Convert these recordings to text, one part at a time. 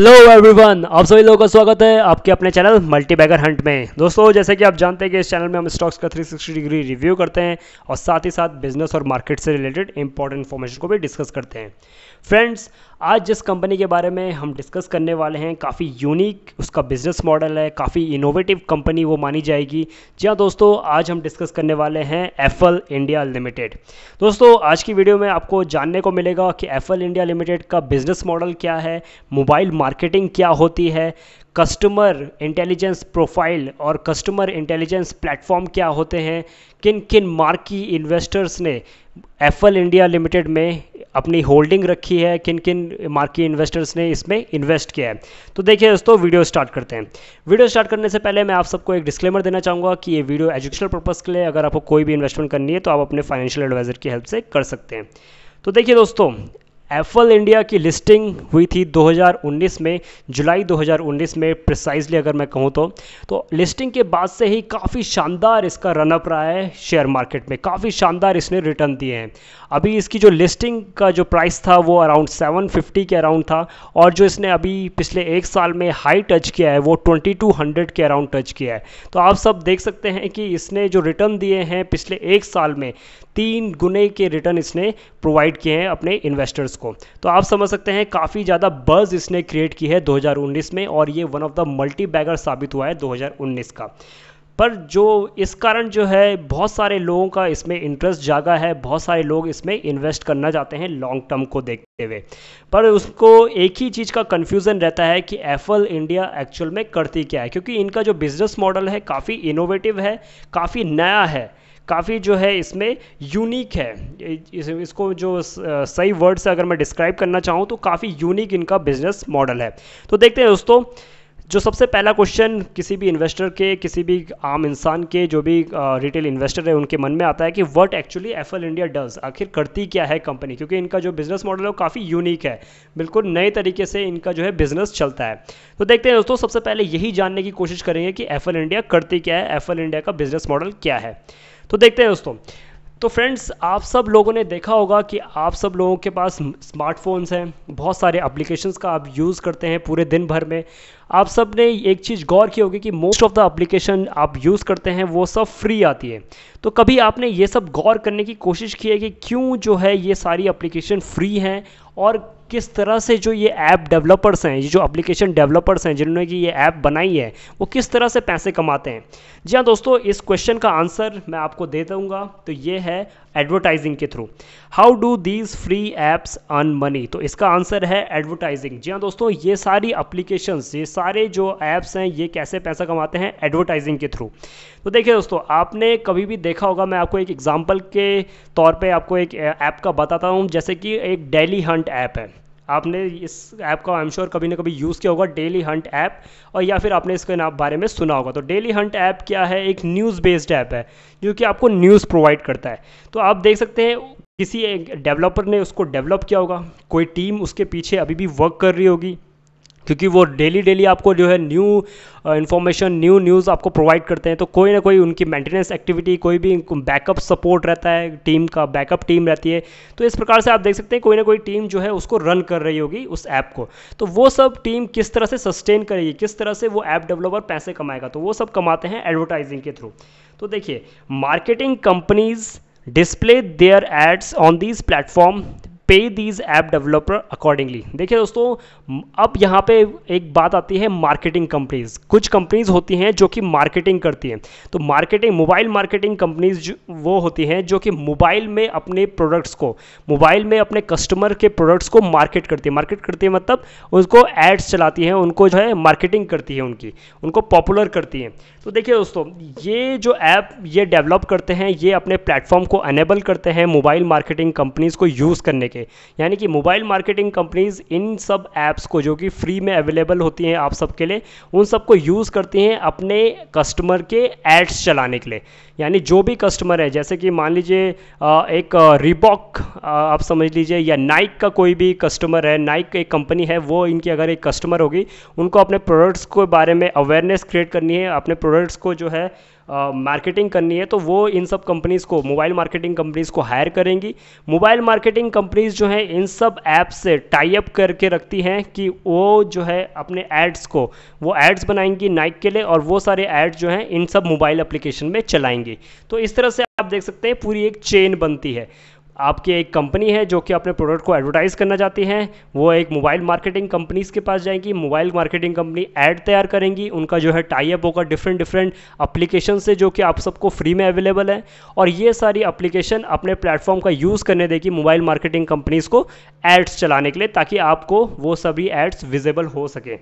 hello everyone आप सभी लोगों का स्वागत है आपके अपने चैनल मल्टीबैगर हंट में दोस्तों जैसे कि आप जानते हैं कि इस चैनल में हम स्टॉक्स का 360 डिग्री रिव्यू करते हैं और साथ ही साथ बिजनेस और मार्केट से रिलेटेड इंपॉर्टेंट इन्फॉर्मेशन को भी डिस्कस करते हैं फ्रेंड्स आज जिस कंपनी के बारे में हम डिस्कस करने वाले हैं काफ़ी यूनिक उसका बिजनेस मॉडल है काफ़ी इनोवेटिव कंपनी वो मानी जाएगी जी हाँ दोस्तों आज हम डिस्कस करने वाले हैं एफल इंडिया लिमिटेड दोस्तों आज की वीडियो में आपको जानने को मिलेगा कि एफल इंडिया लिमिटेड का बिजनेस मॉडल क्या है मोबाइल मार्केटिंग क्या होती है कस्टमर इंटेलिजेंस प्रोफाइल और कस्टमर इंटेलिजेंस प्लेटफॉर्म क्या होते हैं किन किन मार्की इन्वेस्टर्स ने एफल इंडिया लिमिटेड में अपनी होल्डिंग रखी है किन किन मार्की इन्वेस्टर्स ने इसमें इन्वेस्ट किया है तो देखिए दोस्तों वीडियो स्टार्ट करते हैं वीडियो स्टार्ट करने से पहले मैं आप सबको एक डिस्क्लेमर देना चाहूँगा कि ये वीडियो एजुकेशनल पर्पज़ के लिए अगर आपको कोई भी इन्वेस्टमेंट करनी है तो आप अपने फाइनेंशियल एडवाइज़र की हेल्प से कर सकते हैं तो देखिए दोस्तों एफल इंडिया की लिस्टिंग हुई थी 2019 में जुलाई 2019 में प्रिसाइजली अगर मैं कहूँ तो तो लिस्टिंग के बाद से ही काफ़ी शानदार इसका रनअप रहा है शेयर मार्केट में काफ़ी शानदार इसने रिटर्न दिए हैं अभी इसकी जो लिस्टिंग का जो प्राइस था वो अराउंड 750 के अराउंड था और जो इसने अभी पिछले एक साल में हाई टच किया है वो ट्वेंटी के अराउंड टच किया है तो आप सब देख सकते हैं कि इसने जो रिटर्न दिए हैं पिछले एक साल में तीन गुने के रिटर्न इसने प्रोवाइड किए हैं अपने इन्वेस्टर्स को तो आप समझ सकते हैं काफ़ी ज़्यादा बज़ इसने क्रिएट की है 2019 में और ये one of the multibagger साबित हुआ है 2019 का पर जो इस कारण जो है बहुत सारे लोगों का इसमें इंटरेस्ट जागा है बहुत सारे लोग इसमें इन्वेस्ट करना चाहते हैं लॉन्ग टर्म को देखते हुए पर उसको एक ही चीज़ का कन्फ्यूज़न रहता है कि एफल इंडिया एक्चुअल में करती क्या है क्योंकि इनका जो बिज़नेस मॉडल है काफ़ी इनोवेटिव है काफ़ी नया है काफ़ी जो है इसमें यूनिक है इस, इसको जो सही वर्ड से अगर मैं डिस्क्राइब करना चाहूँ तो काफ़ी यूनिक इनका बिजनेस मॉडल है तो देखते हैं दोस्तों जो सबसे पहला क्वेश्चन किसी भी इन्वेस्टर के किसी भी आम इंसान के जो भी रिटेल इन्वेस्टर है उनके मन में आता है कि what actually Affle India does आखिर करती क्या है कंपनी क्योंकि इनका जो बिजनेस मॉडल है वो काफ़ी यूनिक है बिल्कुल नए तरीके से इनका जो है बिजनेस चलता है तो देखते हैं दोस्तों सबसे पहले यही जानने की कोशिश करेंगे कि एफ़ल इंडिया करती क्या है एफएल इंडिया का बिजनेस मॉडल क्या है तो देखते हैं दोस्तों तो फ्रेंड्स आप सब लोगों ने देखा होगा कि आप सब लोगों के पास स्मार्टफोन्स हैं बहुत सारे एप्लीकेशंस का आप यूज़ करते हैं पूरे दिन भर में आप सब ने एक चीज़ गौर की होगी कि मोस्ट ऑफ़ द एप्लीकेशन आप यूज़ करते हैं वो सब फ्री आती है तो कभी आपने ये सब गौर करने की कोशिश की है कि क्यों जो है ये सारी एप्लीकेशन फ्री हैं और किस तरह से जो ये ऐप डेवलपर्स हैं ये जो एप्लीकेशन डेवलपर्स हैं जिन्होंने कि ये ऐप बनाई है वो किस तरह से पैसे कमाते हैं जी हाँ दोस्तों इस क्वेश्चन का आंसर मैं आपको दे दूँगा तो ये है एडवर्टाइजिंग के through how do these free apps earn money तो इसका आंसर है एडवर्टाइजिंग जी हाँ दोस्तों ये सारी अप्लीकेशन ये सारे जो ऐप्स हैं ये कैसे पैसा कमाते हैं एडवर्टाइजिंग के थ्रू तो देखिए दोस्तों आपने कभी भी देखा होगा मैं आपको एक एग्जाम्पल के तौर पर आपको एक ऐप का बताता हूँ जैसे कि एक डेली हंट ऐप है आपने इस ऐप का आई एम श्योर कभी ना कभी यूज़ किया होगा डेली हंट ऐप और या फिर आपने इसके नाम बारे में सुना होगा तो डेली हंट ऐप क्या है एक न्यूज़ बेस्ड ऐप है जो कि आपको न्यूज़ प्रोवाइड करता है तो आप देख सकते हैं किसी एक डेवलपर ने उसको डेवलप किया होगा कोई टीम उसके पीछे अभी भी वर्क कर रही होगी क्योंकि वो डेली डेली आपको जो है न्यू इन्फॉर्मेशन न्यू न्यूज़ आपको प्रोवाइड करते हैं तो कोई ना कोई उनकी मेंटेनेंस एक्टिविटी कोई भी बैकअप सपोर्ट रहता है टीम का बैकअप टीम रहती है तो इस प्रकार से आप देख सकते हैं कोई ना कोई टीम जो है उसको रन कर रही होगी उस ऐप को तो वो सब टीम किस तरह से सस्टेन करेगी किस तरह से वो ऐप डेवलपर पैसे कमाएगा तो वो सब कमाते हैं एडवर्टाइजिंग के थ्रू तो देखिए marketing companies display their ads on this platform पे दीज ऐप डेवलपर अकॉर्डिंगली देखिए दोस्तों अब यहाँ पे एक बात आती है मार्केटिंग कंपनीज कुछ कंपनीज होती हैं जो कि मार्केटिंग करती हैं तो मार्केटिंग मोबाइल मार्केटिंग कंपनीज वो होती हैं जो कि मोबाइल में अपने प्रोडक्ट्स को मोबाइल में अपने कस्टमर के प्रोडक्ट्स को मार्केट करती है मार्केट करती है मतलब उनको एड्स चलाती हैं उनको जो है मार्केटिंग करती है उनकी उनको पॉपुलर करती है तो देखिए दोस्तों ये जो ऐप ये डेवलप करते हैं ये अपने प्लेटफॉर्म को अनेबल करते हैं मोबाइल मार्केटिंग कंपनीज़ को यूज़ करने के सके यानी कि मोबाइल मार्केटिंग कंपनीज इन सब ऐप्स को जो कि फ्री में अवेलेबल होती हैं आप सबके लिए उन सबको यूज़ करती हैं अपने कस्टमर के एड्स चलाने के लिए यानी जो भी कस्टमर है जैसे कि मान लीजिए एक रिबॉक आप समझ लीजिए या नाइक का कोई भी कस्टमर है नाइक एक कंपनी है वो इनकी अगर एक कस्टमर होगी उनको अपने प्रोडक्ट्स के बारे में अवेयरनेस क्रिएट करनी है अपने प्रोडक्ट्स को जो है मार्केटिंग करनी है तो वो इन सब कंपनीज़ को मोबाइल मार्केटिंग कंपनीज़ को हायर करेंगी मोबाइल मार्केटिंग कंपनीज़ जो हैं इन सब ऐप से टाइप करके रखती हैं कि वो जो है अपने एड्स को वो एड्स बनाएंगी नाइक के लिए और वो सारे एड्स जो हैं इन सब मोबाइल एप्लीकेशन में चलाएंगी तो इस तरह से आप देख सकते हैं पूरी एक चेन बनती है आपकी एक कंपनी है जो कि अपने प्रोडक्ट को एडवर्टाइज करना चाहती है वो एक मोबाइल मार्केटिंग कंपनीज के पास जाएंगी मोबाइल मार्केटिंग कंपनी ऐड तैयार करेंगी उनका जो है टाइप होगा डिफरेंट डिफरेंट अप्लीकेशन से जो कि आप सबको फ्री में अवेलेबल है और ये सारी अप्लीकेशन अपने प्लेटफॉर्म का यूज़ करने देगी मोबाइल मार्केटिंग कंपनीज़ को एड्स चलाने के लिए ताकि आपको वो सभी एड्स विजिबल हो सके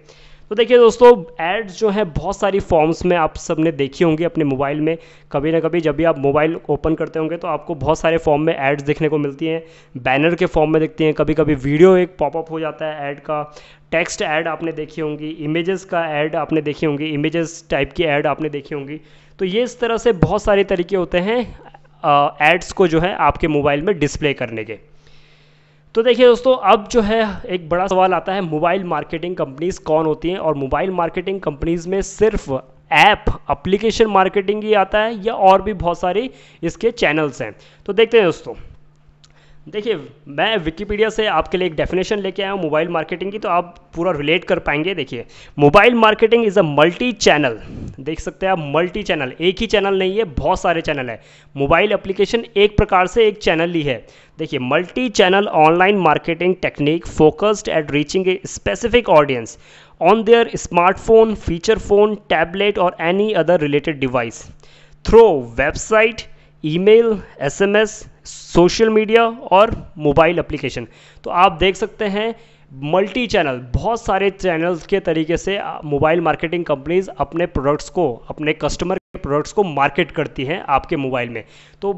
तो देखिए दोस्तों एड्स जो है बहुत सारी फॉर्म्स में आप सबने देखी होंगी अपने मोबाइल में कभी ना कभी जब भी आप मोबाइल ओपन करते होंगे तो आपको बहुत सारे फॉर्म में एड्स देखने को मिलती हैं बैनर के फॉर्म में देखती हैं कभी कभी वीडियो एक पॉपअप हो जाता है ऐड का टेक्स्ट ऐड आपने देखी होंगी इमेजेस का ऐड आपने देखी होंगी इमेजेस टाइप की ऐड आपने देखी होंगी तो ये इस तरह से बहुत सारे तरीके होते हैं एड्स को जो है आपके मोबाइल में डिस्प्ले करने के तो देखिए दोस्तों अब जो है एक बड़ा सवाल आता है मोबाइल मार्केटिंग कंपनीज कौन होती हैं और मोबाइल मार्केटिंग कंपनीज में सिर्फ ऐप अप्लीकेशन मार्केटिंग ही आता है या और भी बहुत सारी इसके चैनल्स हैं तो देखते हैं दोस्तों देखिए मैं विकीपीडिया से आपके लिए एक डेफिनेशन लेके आया हूँ मोबाइल मार्केटिंग की तो आप पूरा रिलेट कर पाएंगे देखिए mobile marketing is a multi channel देख सकते हैं आप मल्टी चैनल एक ही चैनल नहीं है बहुत सारे चैनल है मोबाइल एप्लीकेशन एक प्रकार से एक चैनल ही है देखिए multi channel online marketing technique focused at reaching a specific audience on their smartphone feature phone tablet और any other related device through website email, SMS, social media और मोबाइल एप्लीकेशन तो आप देख सकते हैं मल्टी चैनल बहुत सारे channels के तरीके से मोबाइल मार्केटिंग कंपनीज अपने प्रोडक्ट्स को अपने कस्टमर के प्रोडक्ट्स को मार्केट करती हैं आपके मोबाइल में तो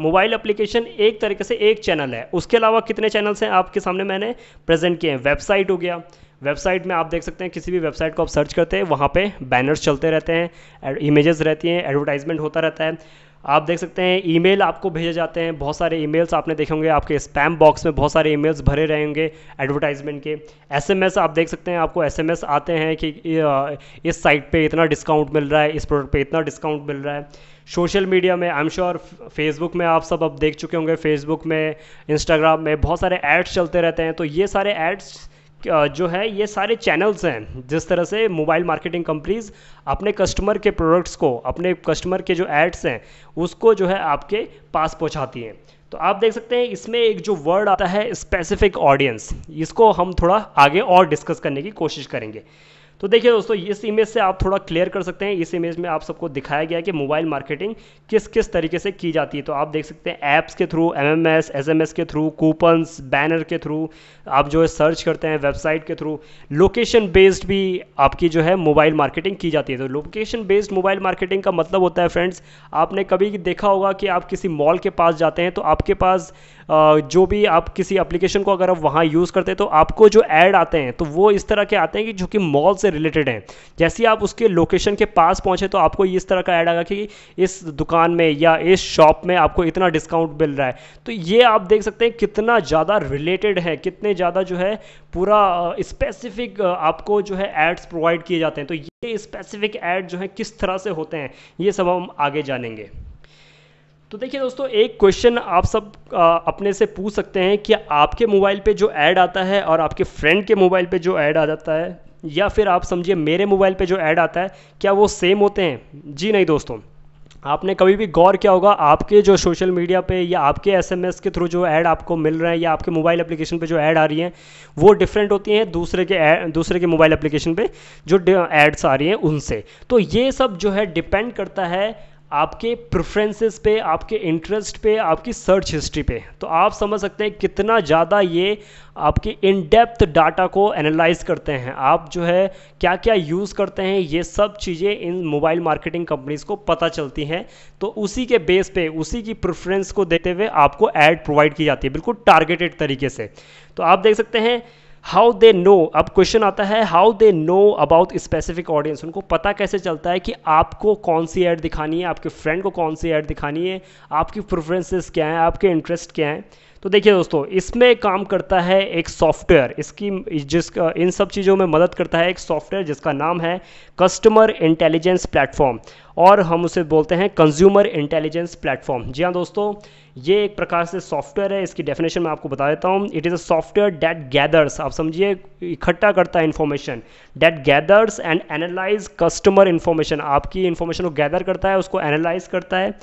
मोबाइल एप्लीकेशन एक तरीके से एक चैनल है उसके अलावा कितने चैनल्स हैं आपके सामने मैंने प्रेजेंट किए हैं वेबसाइट हो गया वेबसाइट में आप देख सकते हैं किसी भी वेबसाइट को आप सर्च करते हैं वहाँ पर बैनर्स चलते रहते हैं इमेजेस रहती हैं एडवर्टाइजमेंट होता रहता है आप देख सकते हैं ईमेल आपको भेजे जाते हैं बहुत सारे ईमेल्स आपने देखे होंगे आपके स्पैम बॉक्स में बहुत सारे ईमेल्स भरे रहेंगे एडवर्टाइजमेंट के एसएमएस आप देख सकते हैं आपको एसएमएस आते हैं कि इस साइट पे इतना डिस्काउंट मिल रहा है इस प्रोडक्ट पे इतना डिस्काउंट मिल रहा है सोशल मीडिया में आई एम श्योर फेसबुक में आप सब अब देख चुके होंगे फेसबुक में इंस्टाग्राम में बहुत सारे एड्स चलते रहते हैं तो ये सारे एड्स जो है ये सारे चैनल्स हैं जिस तरह से मोबाइल मार्केटिंग कंपनीज अपने कस्टमर के प्रोडक्ट्स को अपने कस्टमर के जो एड्स हैं उसको जो है आपके पास पहुंचाती हैं तो आप देख सकते हैं इसमें एक जो वर्ड आता है स्पेसिफिक ऑडियंस इसको हम थोड़ा आगे और डिस्कस करने की कोशिश करेंगे तो देखिए दोस्तों इस इमेज से आप थोड़ा क्लियर कर सकते हैं इस इमेज में आप सबको दिखाया गया कि मोबाइल मार्केटिंग किस किस तरीके से की जाती है तो आप देख सकते हैं ऐप्स के थ्रू एमएमएस एसएमएस के थ्रू कूपन्स बैनर के थ्रू आप जो है सर्च करते हैं वेबसाइट के थ्रू लोकेशन बेस्ड भी आपकी जो है मोबाइल मार्केटिंग की जाती है तो लोकेशन बेस्ड मोबाइल मार्केटिंग का मतलब होता है फ्रेंड्स आपने कभी देखा होगा कि आप किसी मॉल के पास जाते हैं तो आपके पास जो भी आप किसी एप्लीकेशन को अगर आप वहाँ यूज़ करते हैं तो आपको जो एड आते हैं तो वो इस तरह के आते हैं कि जो कि मॉल से रिलेटेड हैं जैसे ही आप उसके लोकेशन के पास पहुँचे तो आपको इस तरह का ऐड आएगा कि इस दुकान में या इस शॉप में आपको इतना डिस्काउंट मिल रहा है तो ये आप देख सकते हैं कितना ज़्यादा रिलेटेड है कितने ज़्यादा जो है पूरा स्पेसिफिक आपको जो है एड्स प्रोवाइड किए जाते हैं तो ये स्पेसिफिक ऐड जो है किस तरह से होते हैं ये सब हम आगे जानेंगे तो देखिए दोस्तों एक क्वेश्चन आप सब अपने से पूछ सकते हैं कि आपके मोबाइल पे जो ऐड आता है और आपके फ्रेंड के मोबाइल पे जो ऐड आ जाता है या फिर आप समझिए मेरे मोबाइल पे जो ऐड आता है क्या वो सेम होते हैं जी नहीं दोस्तों आपने कभी भी गौर किया होगा आपके जो सोशल मीडिया पे या आपके एसएमएस के थ्रू जो ऐड आपको मिल रहे हैं या आपके मोबाइल एप्लीकेशन पे जो ऐड आ रही हैं वो डिफरेंट होती हैं दूसरे के दूसरे के मोबाइल एप्लीकेशन पे जो एड्स आ रही हैं उनसे तो ये सब जो है डिपेंड करता है आपके प्रेफरेंसेस पे आपके इंटरेस्ट पे आपकी सर्च हिस्ट्री पे तो आप समझ सकते हैं कितना ज़्यादा ये आपके इन डेप्थ डाटा को एनालाइज करते हैं आप जो है क्या क्या यूज़ करते हैं ये सब चीज़ें इन मोबाइल मार्केटिंग कंपनीज को पता चलती हैं तो उसी के बेस पे उसी की प्रेफरेंस को देते हुए आपको ऐड प्रोवाइड की जाती है बिल्कुल टारगेटेड तरीके से तो आप देख सकते हैं हाउ दे नो अब क्वेश्चन आता है how they know about specific audience उनको पता कैसे चलता है कि आपको कौन सी एड दिखानी है आपके फ्रेंड को कौन सी एड दिखानी है आपकी प्रेफरेंसेस क्या हैं आपके इंटरेस्ट क्या हैं तो देखिए दोस्तों इसमें काम करता है एक सॉफ्टवेयर इसकी जिस इन सब चीज़ों में मदद करता है एक सॉफ्टवेयर जिसका नाम है कस्टमर इंटेलिजेंस प्लेटफॉर्म और हम उसे बोलते हैं कंज्यूमर इंटेलिजेंस प्लेटफॉर्म जी हाँ दोस्तों ये एक प्रकार से सॉफ्टवेयर है इसकी डेफिनेशन मैं आपको बता देता हूँ it is a software that gathers आप समझिए इकट्ठा करता है information that gathers and analyse customer information आपकी इन्फॉर्मेशन को गैदर करता है उसको एनालाइज करता है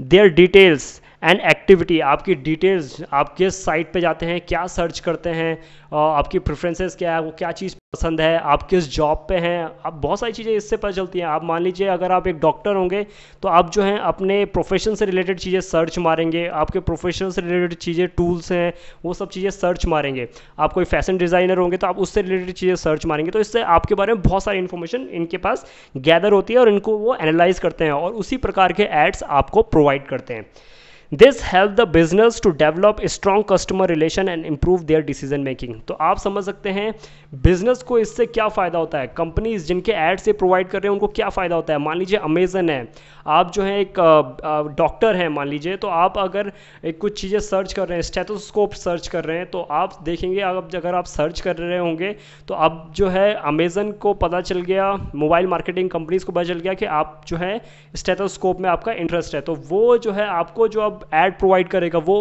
देयर डिटेल्स एंड एक्टिविटी आपकी डिटेल्स आप किस साइट पे जाते हैं क्या सर्च करते हैं आपकी प्रेफरेंसेस क्या है वो क्या चीज़ पसंद है आप किस जॉब पे हैं आप बहुत सारी चीज़ें इससे पता चलती हैं आप मान लीजिए अगर आप एक डॉक्टर होंगे तो आप जो हैं अपने प्रोफेशन से रिलेटेड चीज़ें सर्च मारेंगे आपके प्रोफेशन से रिलेटेड चीज़ें टूल्स हैं वो सब चीज़ें सर्च मारेंगे आप कोई फैशन डिज़ाइनर होंगे तो आप उससे रिलेटेड चीज़ें सर्च मारेंगे तो इससे आपके बारे में बहुत सारी इन्फॉर्मेशन इनके पास गैदर होती है और इनको वो एनालाइज करते हैं और उसी प्रकार के एड्स आपको प्रोवाइड करते हैं this help the business to develop strong customer relation and improve their decision making तो आप समझ सकते हैं बिजनेस को इससे क्या फ़ायदा होता है कंपनीज जिनके एड से प्रोवाइड कर रहे हैं उनको क्या फ़ायदा होता है मान लीजिए अमेजन है आप जो है एक डॉक्टर हैं मान लीजिए तो आप अगर एक कुछ चीज़ें सर्च कर रहे हैं स्टेथोस्कोप सर्च कर रहे हैं तो आप देखेंगे अब अगर आप सर्च कर रहे होंगे तो अब जो है अमेजन को पता चल गया मोबाइल मार्केटिंग कंपनीज को पता चल गया कि आप जो है स्टेथोस्कोप में आपका इंटरेस्ट है तो वो जो है आपको जो अब ऐड प्रोवाइड करेगा वो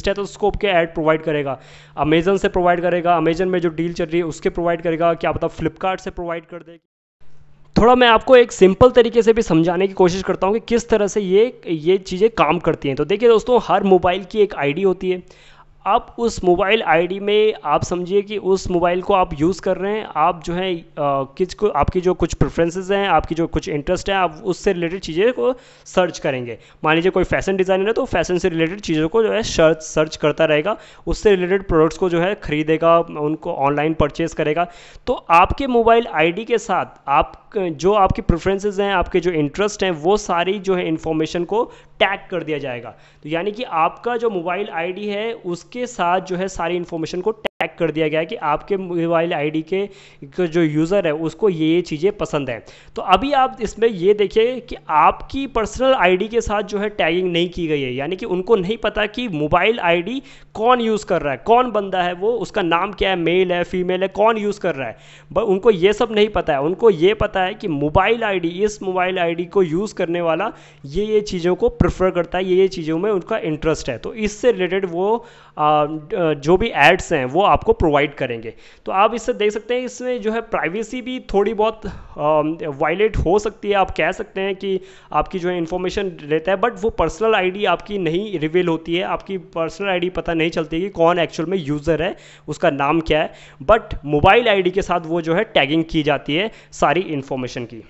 स्टेथोस्कोप के ऐड प्रोवाइड करेगा अमेजन से प्रोवाइड करेगा अमेजन में जो डील चल रही है उसके प्रोवाइड करेगा क्या पता फ्लिपकार्ट से प्रोवाइड कर देगा थोड़ा मैं आपको एक सिंपल तरीके से भी समझाने की कोशिश करता हूँ कि किस तरह से ये ये चीज़ें काम करती हैं तो देखिए दोस्तों हर मोबाइल की एक आईडी होती है आप उस मोबाइल आईडी में आप समझिए कि उस मोबाइल को आप यूज़ कर रहे हैं आप जो है किस को आपकी जो कुछ प्रेफरेंसेस हैं आपकी जो कुछ इंटरेस्ट हैं आप उससे रिलेटेड चीज़ें को सर्च करेंगे मान लीजिए कोई फैशन डिज़ाइनर है तो फैशन से रिलेटेड चीज़ों को जो है सर्च सर्च करता रहेगा उससे रिलेटेड प्रोडक्ट्स को जो है ख़रीदेगा उनको ऑनलाइन परचेज करेगा तो आपके मोबाइल आई के साथ आप जो आपकी प्रेफरेंसेज हैं आपके जो इंटरेस्ट हैं वो सारी जो है इन्फॉर्मेशन को टैग कर दिया जाएगा तो यानी कि आपका जो मोबाइल आईडी है उसके साथ जो है सारी इंफॉर्मेशन को टैग कर दिया गया है कि आपके मोबाइल आईडी के जो यूज़र है उसको ये ये चीज़ें पसंद हैं तो अभी आप इसमें ये देखिए कि आपकी पर्सनल आईडी के साथ जो है टैगिंग नहीं की गई है यानी कि उनको नहीं पता कि मोबाइल आईडी कौन यूज़ कर रहा है कौन बंदा है वो उसका नाम क्या है मेल है फीमेल है कौन यूज़ कर रहा है बट उनको ये सब नहीं पता है उनको ये पता है कि मोबाइल आई इस मोबाइल आई को यूज़ करने वाला ये ये चीज़ों को प्रेफर करता है ये ये चीज़ों में उनका इंटरेस्ट है तो इससे रिलेटेड वो जो भी एड्स हैं वो आपको प्रोवाइड करेंगे तो आप इससे देख सकते हैं इसमें जो है प्राइवेसी भी थोड़ी बहुत वायलेट हो सकती है आप कह सकते हैं कि आपकी जो है इन्फॉर्मेशन रहता है बट वो पर्सनल आईडी आपकी नहीं रिवील होती है आपकी पर्सनल आईडी पता नहीं चलती कि कौन एक्चुअल में यूज़र है उसका नाम क्या है बट मोबाइल आई के साथ वो जो है टैगिंग की जाती है सारी इन्फॉर्मेशन की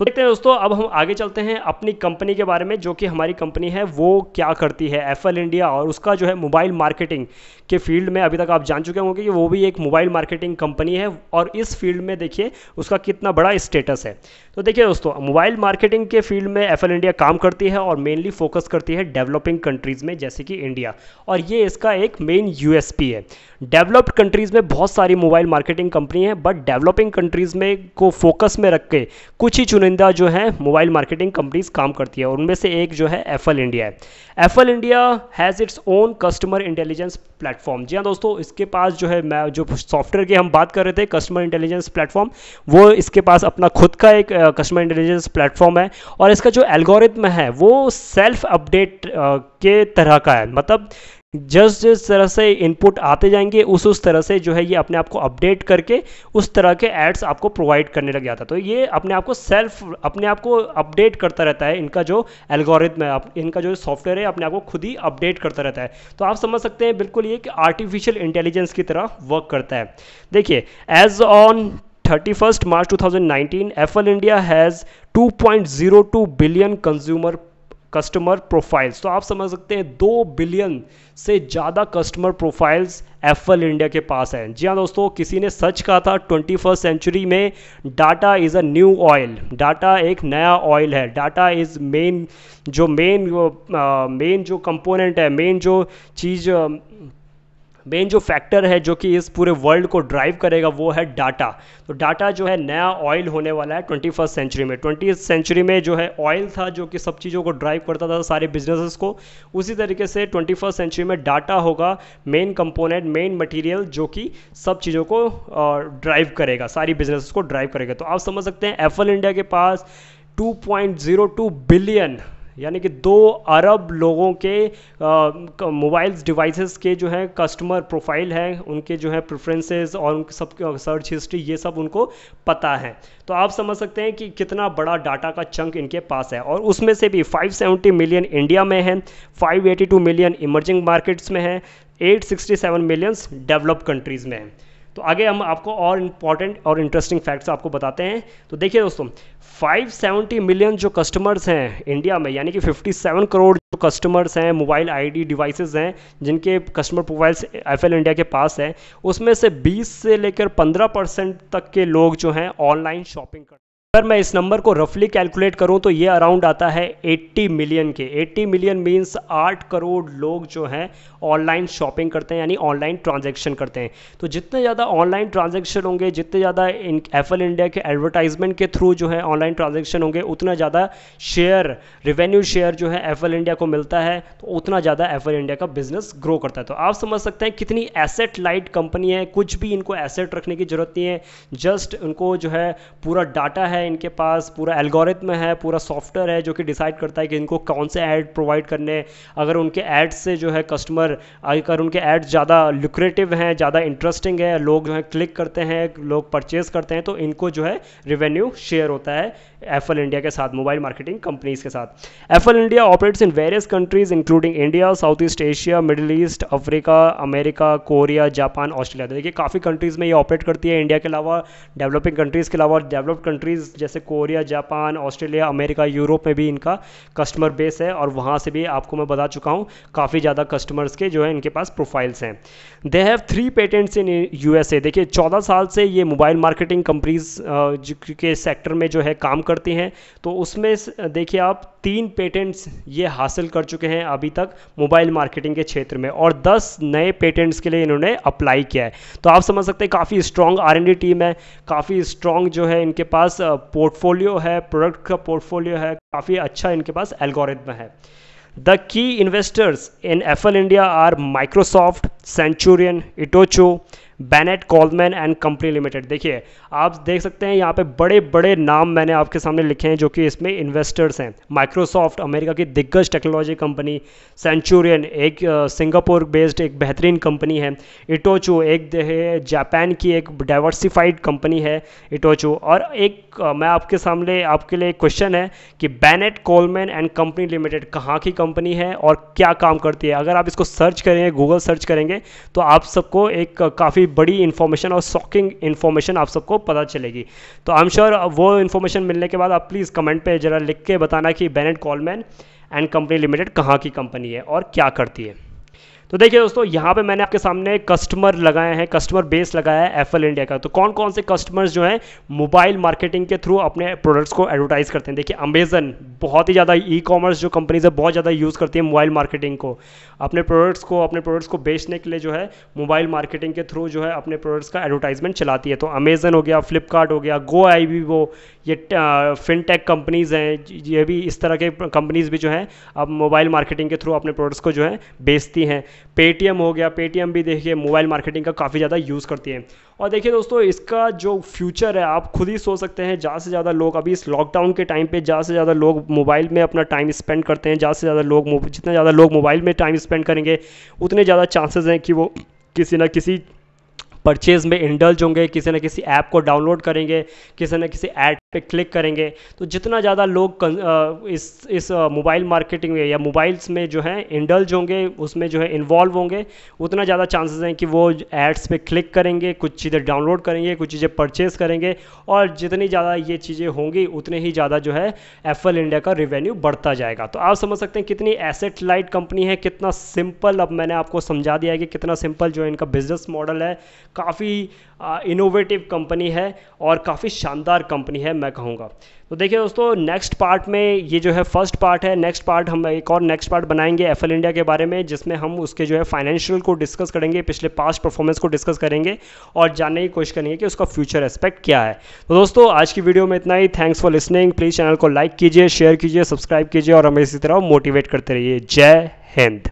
तो देखते हैं दोस्तों अब हम आगे चलते हैं अपनी कंपनी के बारे में जो कि हमारी कंपनी है वो क्या करती है एफ इंडिया और उसका जो है मोबाइल मार्केटिंग के फील्ड में अभी तक आप जान चुके होंगे कि वो भी एक मोबाइल मार्केटिंग कंपनी है और इस फील्ड में देखिए उसका कितना बड़ा स्टेटस है तो देखिए दोस्तों मोबाइल मार्केटिंग के फील्ड में एफ इंडिया काम करती है और मेनली फोकस करती है डेवलपिंग कंट्रीज़ में जैसे कि इंडिया और ये इसका एक मेन यूएसपी है डेवलप्ड कंट्रीज़ में बहुत सारी मोबाइल मार्केटिंग कंपनी है बट डेवलपिंग कंट्रीज़ में को फोकस में रख के कुछ ही चुने चुनिंदा जो है मोबाइल मार्केटिंग कंपनीज काम करती है उनमें से एक जो है एफल इंडिया है Affle India has its own customer intelligence platform जी हाँ दोस्तों इसके पास जो है मैं जो सॉफ्टवेयर की हम बात कर रहे थे कस्टमर इंटेलिजेंस प्लेटफॉर्म वो इसके पास अपना खुद का एक कस्टमर इंटेलिजेंस प्लेटफॉर्म है और इसका जो एल्गोरिथम है वो सेल्फ अपडेट के तरह का है मतलब जिस जिस तरह से इनपुट आते जाएंगे उस उस तरह से जो है ये अपने आप को अपडेट करके उस तरह के एड्स आपको प्रोवाइड करने लग जाता है तो ये अपने आप को सेल्फ अपने आप को अपडेट करता रहता है इनका जो एल्गोरिथम है इनका जो सॉफ्टवेयर है अपने आप को खुद ही अपडेट करता रहता है तो आप समझ सकते हैं बिल्कुल ये कि आर्टिफिशियल इंटेलिजेंस की तरह वर्क करता है देखिए as on 31st March 2019, Apple India has 2.02 billion consumer customer profiles तो आप समझ सकते हैं दो बिलियन से ज़्यादा कस्टमर प्रोफाइल्स एफल इंडिया के पास हैं जी हाँ दोस्तों किसी ने सच कहा था ट्वेंटी फर्स्ट सेंचुरी में data is a new oil data एक नया ऑयल है डाटा इज़ मेन जो मेन मेन जो कंपोनेंट है मेन जो चीज़ मेन जो फैक्टर है जो कि इस पूरे वर्ल्ड को ड्राइव करेगा वो है डाटा तो डाटा जो है नया ऑयल होने वाला है ट्वेंटी फर्स्ट सेंचुरी में ट्वेंटी सेंचुरी में जो है ऑयल था जो कि सब चीज़ों को ड्राइव करता था सारे बिजनेसेस को उसी तरीके से ट्वेंटी फर्स्ट सेंचुरी में डाटा होगा मेन कंपोनेंट मेन मटेरियल जो कि सब चीज़ों को ड्राइव करेगा सारी बिजनेस को ड्राइव करेगा तो आप समझ सकते हैं एफल इंडिया के पास 2.02 बिलियन यानी कि दो अरब लोगों के मोबाइल डिवाइसेस के जो है कस्टमर प्रोफाइल हैं उनके जो है प्रेफरेंसेस और उनके सब सर्च हिस्ट्री ये सब उनको पता है तो आप समझ सकते हैं कि कितना बड़ा डाटा का चंक इनके पास है और उसमें से भी 570 मिलियन इंडिया में है 582 मिलियन इमर्जिंग मार्केट्स में है 867 मिलियंस डेवलप कंट्रीज़ में है तो आगे हम आपको और इम्पॉर्टेंट और इंटरेस्टिंग फैक्ट्स आपको बताते हैं तो देखिए दोस्तों 570 मिलियन जो कस्टमर्स हैं इंडिया में यानी कि 57 करोड़ जो कस्टमर्स हैं मोबाइल आईडी डिवाइसेस हैं जिनके कस्टमर प्रोफाइल्स एफ इंडिया के पास है उसमें से 20 से लेकर 15 परसेंट तक के लोग जो हैं ऑनलाइन शॉपिंग करते अगर मैं इस नंबर को रफली कैलकुलेट करूं तो ये अराउंड आता है 80 मिलियन के 80 मिलियन मींस 8 करोड़ लोग जो हैं ऑनलाइन शॉपिंग करते हैं यानी ऑनलाइन ट्रांजैक्शन करते हैं तो जितने ज़्यादा ऑनलाइन ट्रांजैक्शन होंगे जितने ज़्यादा इन एफल इंडिया के एडवर्टाइजमेंट के थ्रू जो है ऑनलाइन ट्रांजेक्शन होंगे उतना ज़्यादा शेयर रिवेन्यू शेयर जो है एफएल इंडिया को मिलता है तो उतना ज़्यादा एफएल इंडिया का बिजनेस ग्रो करता है तो आप समझ सकते हैं कितनी एसेट लाइट कंपनी है कुछ भी इनको एसेट रखने की जरूरत नहीं है जस्ट उनको जो है पूरा डाटा है है इनके पास पूरा एल्गोरिथम है पूरा सॉफ्टवेयर है जो कि डिसाइड करता है कि इनको कौन से ऐड प्रोवाइड करने अगर उनके एड्स से जो है कस्टमर अगर उनके एड्स ज़्यादा लुक्रेटिव हैं ज़्यादा इंटरेस्टिंग है लोग जो है क्लिक करते हैं लोग परचेज करते हैं तो इनको जो है रेवेन्यू शेयर होता है एफल इंडिया के साथ मोबाइल मार्केटिंग कंपनीज के साथ Affle India operates in various countries including India South East Asia Middle East Africa America Korea Japan Australia तो देखिए काफ़ी कंट्रीज़ में ये ऑपरेट करती है इंडिया के अलावा डेवलपिंग कंट्रीज़ के अलावा डेवलप्ड कंट्रीज़ जैसे Korea Japan Australia America Europe में भी इनका कस्टमर बेस है और वहाँ से भी आपको मैं बता चुका हूँ काफ़ी ज़्यादा कस्टमर्स के जो है इनके पास प्रोफाइल्स हैं they have three patents in a देखिए चौदह साल से ये मोबाइल मार्केटिंग कंपनीज के सेक्टर में जो है काम करती हैं तो उसमें देखिए आप तीन पेटेंट्स ये हासिल कर चुके हैं अभी तक मोबाइल मार्केटिंग के क्षेत्र में और 10 नए पेटेंट्स के लिए इन्होंने अप्लाई किया है तो आप समझ सकते हैं काफ़ी स्ट्रॉन्ग आर टीम है काफ़ी स्ट्रॉन्ग जो है इनके पास पोर्टफोलियो है प्रोडक्ट का पोर्टफोलियो है काफ़ी अच्छा इनके पास एल्गोरिथम है the key investors in Affle India are Microsoft Centurion Itochu Bennett Coleman and company limited देखिए आप देख सकते हैं यहाँ पे बड़े बड़े नाम मैंने आपके सामने लिखे हैं जो कि इसमें इन्वेस्टर्स हैं माइक्रोसॉफ्ट अमेरिका की दिग्गज टेक्नोलॉजी कंपनी सेंचुरियन एक सिंगापुर बेस्ड एक बेहतरीन कंपनी है इटोचू एक जापान की एक डाइवर्सिफाइड कंपनी है इटोचू और एक मैं आपके सामने आपके लिए क्वेश्चन है कि Bennett Coleman and company limited कहाँ की कंपनी है और क्या काम करती है अगर आप इसको सर्च करेंगे गूगल सर्च करेंगे तो आप सबको एक काफ़ी बड़ी इन्फॉर्मेशन और शॉकिंग इन्फॉर्मेशन आप सबको पता चलेगी तो आई एम श्योर वो इन्फॉर्मेशन मिलने के बाद आप प्लीज़ कमेंट पर ज़रा लिख के बताना कि Bennett Coleman and company limited कहाँ की कंपनी है और क्या करती है तो देखिए दोस्तों यहाँ पे मैंने आपके सामने कस्टमर लगाए हैं कस्टमर बेस लगाया है एफएल इंडिया का तो कौन कौन से कस्टमर्स जो हैं मोबाइल मार्केटिंग के थ्रू अपने प्रोडक्ट्स को एडवर्टाइज करते हैं देखिए अमेजन बहुत ही ज़्यादा ई कॉमर्स जो कंपनीज है बहुत ज़्यादा यूज़ करती है मोबाइल मार्केटिंग को अपने प्रोडक्ट्स को अपने प्रोडक्ट्स को बेचने के लिए जो है मोबाइल मार्केटिंग के थ्रू जो है अपने प्रोडक्ट्स का एडवर्टाइजमेंट चलाती है तो अमेजन हो गया फ्लिपकार्ट हो गया गो आई वो ये फिनटेक कंपनीज़ हैं ये भी इस तरह के कंपनीज़ भी जो हैं अब मोबाइल मार्केटिंग के थ्रू अपने प्रोडक्ट्स को जो है बेचती हैं पेटीएम हो गया पेटीएम भी देखिए मोबाइल मार्केटिंग का काफ़ी ज़्यादा यूज़ करती है और देखिए दोस्तों इसका जो फ्यूचर है आप खुद ही सोच सकते हैं ज़्यादा से ज़्यादा लोग अभी इस लॉकडाउन के टाइम पर ज़्यादा से ज़्यादा लोग मोबाइल में अपना टाइम स्पेंड करते हैं ज़्यादा से ज़्यादा लोग जितने ज़्यादा लोग मोबाइल में टाइम स्पेंड करेंगे उतने ज़्यादा चांसेज़ हैं कि वो किसी ना किसी परचेज में इंडल्ज होंगे किसी न किसी ऐप को डाउनलोड करेंगे किसी न किसी ऐड पे क्लिक करेंगे तो जितना ज़्यादा लोग इस इस मोबाइल मार्केटिंग में या मोबाइल्स में जो है इंडल्ज होंगे उसमें जो है इन्वॉल्व होंगे उतना ज़्यादा चांसेस हैं कि वो एड्स पे क्लिक करेंगे कुछ चीज़ें डाउनलोड करेंगे कुछ चीज़ें परचेज करेंगे और जितनी ज़्यादा ये चीज़ें होंगी उतने ही ज़्यादा जो है एफल इंडिया का रेवेन्यू बढ़ता जाएगा तो आप समझ सकते हैं कितनी एसेट लाइट कंपनी है कितना सिंपल अब मैंने आपको समझा दिया है कि कितना सिंपल जो है इनका बिजनेस मॉडल है काफ़ी इनोवेटिव कंपनी है और काफ़ी शानदार कंपनी है मैं कहूँगा तो देखिए दोस्तों नेक्स्ट पार्ट में ये जो है फर्स्ट पार्ट है नेक्स्ट पार्ट हम एक और नेक्स्ट पार्ट बनाएंगे एफ इंडिया के बारे में जिसमें हम उसके जो है फाइनेंशियल को डिस्कस करेंगे पिछले पास्ट परफॉर्मेंस को डिस्कस करेंगे और जानने की कोशिश करेंगे कि उसका फ्यूचर एस्पेक्ट क्या है तो दोस्तों आज की वीडियो में इतना ही thanks for listening please channel को लाइक कीजिए शेयर कीजिए सब्सक्राइब कीजिए और हमें इसी तरह मोटिवेट करते रहिए जय हिंद